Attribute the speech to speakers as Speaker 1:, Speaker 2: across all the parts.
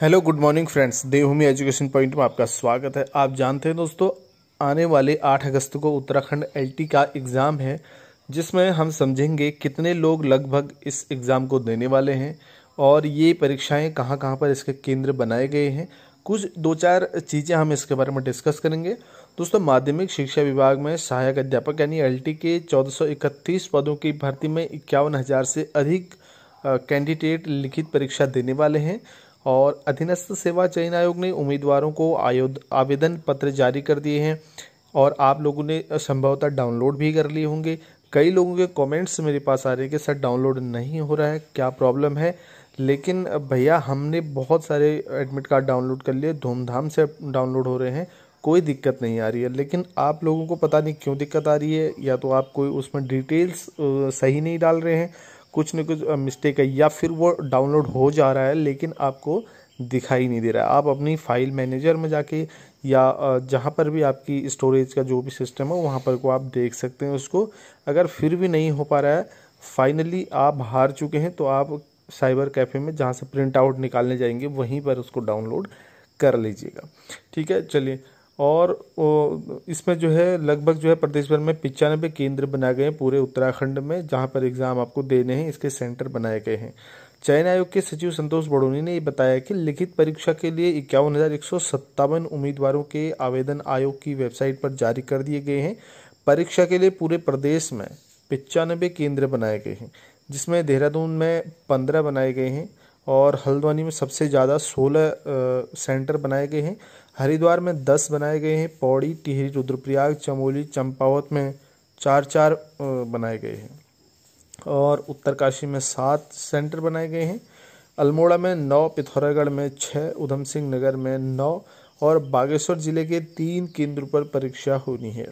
Speaker 1: hello good morning friends Devbhoomi education point में आपका स्वागत है आप जानते हैं दोस्तों आने वाले 8 अगस्त को उत्तराखंड एलटी का एग्ज़ाम है जिसमें हम समझेंगे कितने लोग लगभग इस एग्ज़ाम को देने वाले हैं और ये परीक्षाएं कहां कहां पर इसके केंद्र बनाए गए हैं कुछ दो चार चीज़ें हम इसके बारे में डिस्कस करेंगे दोस्तों माध्यमिक शिक्षा विभाग में सहायक अध्यापक यानी एल के चौदह पदों की भर्ती में इक्यावन हज़ार से अधिक कैंडिडेट लिखित परीक्षा देने वाले हैं और अधीनस्थ सेवा चयन आयोग ने उम्मीदवारों को आवेदन पत्र जारी कर दिए हैं और आप लोगों ने संभवतः डाउनलोड भी कर लिए होंगे कई लोगों के कमेंट्स मेरे पास आ रहे हैं कि सर डाउनलोड नहीं हो रहा है क्या प्रॉब्लम है लेकिन भैया हमने बहुत सारे एडमिट कार्ड डाउनलोड कर लिए धूमधाम से डाउनलोड हो रहे हैं कोई दिक्कत नहीं आ रही है लेकिन आप लोगों को पता नहीं क्यों दिक्कत आ रही है या तो आप कोई उसमें डिटेल्स सही नहीं डाल रहे हैं कुछ ना कुछ मिस्टेक है या फिर वो डाउनलोड हो जा रहा है लेकिन आपको दिखाई नहीं दे रहा है आप अपनी फाइल मैनेजर में जाके या जहाँ पर भी आपकी स्टोरेज का जो भी सिस्टम है वहाँ पर को आप देख सकते हैं उसको अगर फिर भी नहीं हो पा रहा है फाइनली आप हार चुके हैं तो आप साइबर कैफ़े में जहाँ से प्रिंट आउट निकालने जाएंगे वहीं पर उसको डाउनलोड कर लीजिएगा ठीक है चलिए और इसमें जो है लगभग जो है प्रदेश भर में पिचानबे केंद्र बनाए गए हैं पूरे उत्तराखंड में जहाँ पर एग्ज़ाम आपको देने हैं इसके सेंटर बनाए गए हैं चयन आयोग के सचिव संतोष बड़ोनी ने ये बताया कि लिखित परीक्षा के लिए इक्यावन हज़ार एक सौ सत्तावन उम्मीदवारों के आवेदन आयोग की वेबसाइट पर जारी कर दिए गए हैं परीक्षा के लिए पूरे प्रदेश में पिचानबे केंद्र बनाए गए हैं जिसमें देहरादून में पंद्रह बनाए गए हैं और हल्द्वानी में सबसे ज़्यादा सोलह सेंटर बनाए गए हैं हरिद्वार में दस बनाए गए हैं पौड़ी टिहरी रुद्रप्रयाग चमोली चंपावत में चार चार बनाए गए हैं और उत्तरकाशी में सात सेंटर बनाए गए हैं अल्मोड़ा में नौ पिथौरागढ़ में छः उधम सिंह नगर में नौ और बागेश्वर ज़िले के तीन केंद्र पर परीक्षा होनी है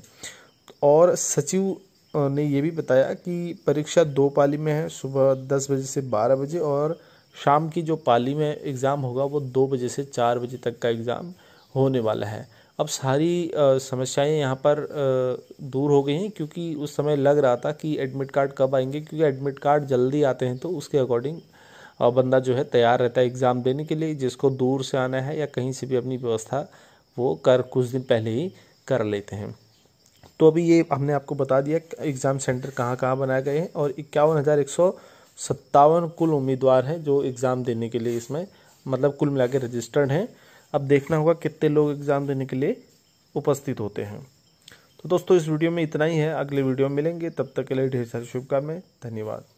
Speaker 1: और सचिव ने ये भी बताया कि परीक्षा
Speaker 2: दो पाली में है सुबह दस बजे से बारह बजे और शाम की जो पाली में एग्ज़ाम होगा वो दो बजे से चार बजे तक का एग्ज़ाम होने वाला है अब सारी समस्याएं यहाँ पर दूर हो गई हैं क्योंकि उस समय लग रहा था कि एडमिट कार्ड कब आएंगे क्योंकि एडमिट कार्ड जल्दी आते हैं तो उसके अकॉर्डिंग बंदा जो है तैयार रहता है एग्ज़ाम देने के लिए जिसको दूर से आना है या कहीं से भी अपनी व्यवस्था वो कर कुछ दिन पहले ही कर लेते हैं तो अभी ये हमने
Speaker 1: आपको बता दिया एग्ज़ाम सेंटर कहाँ कहाँ बनाए गए हैं और इक्यावन हज़ार एक सौ सत्तावन कुल उम्मीदवार हैं जो एग्ज़ाम देने के लिए इसमें मतलब कुल मिला के रजिस्टर्ड हैं अब देखना होगा कितने लोग एग्ज़ाम देने के लिए उपस्थित होते हैं तो दोस्तों इस वीडियो में इतना ही है अगले वीडियो में मिलेंगे तब तक के लिए ढेर सारी शुभकामनाएं धन्यवाद